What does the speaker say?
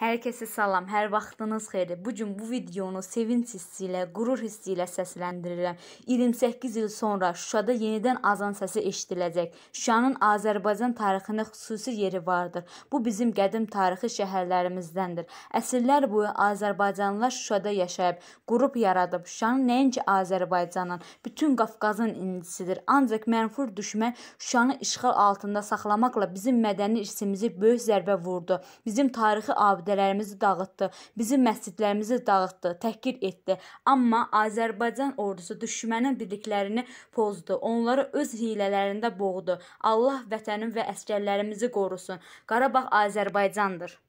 Herkese salam, hər vaxtınız xeyir. Bu gün bu videonu sevinc hissi ilə, qürur hissi ilə səsləndirirəm. 28 il sonra Şuşada yenidən azan səsi eşidiləcək. Şuşanın Azərbaycan tarixində xüsusi yeri vardır. Bu bizim qədim tarixi şəhərlərimizdəndir. Əsrlər boyu Azərbaycanlılar Şuşada yaşayıb, qrup yaradıb. Şuşanın nəinki Azərbaycanın, bütün Qafqazın incisidir. Ancaq mənfur düşmən Şuşanı işğal altında saxlamaqla bizim mədəni irsimizi böyük zərbə vurdu. Bizim tarixi abidə abidələrimizi dağıtdı, bizim məscidlərimizi dağıtdı, təhqir etdi. Amma Azərbaycan ordusu düşmənin birliklərini pozdu, onları öz hiylələrində boğdu. Allah vətənin və əsgərlərimizi qorusun. Qarabağ Azərbaycandır.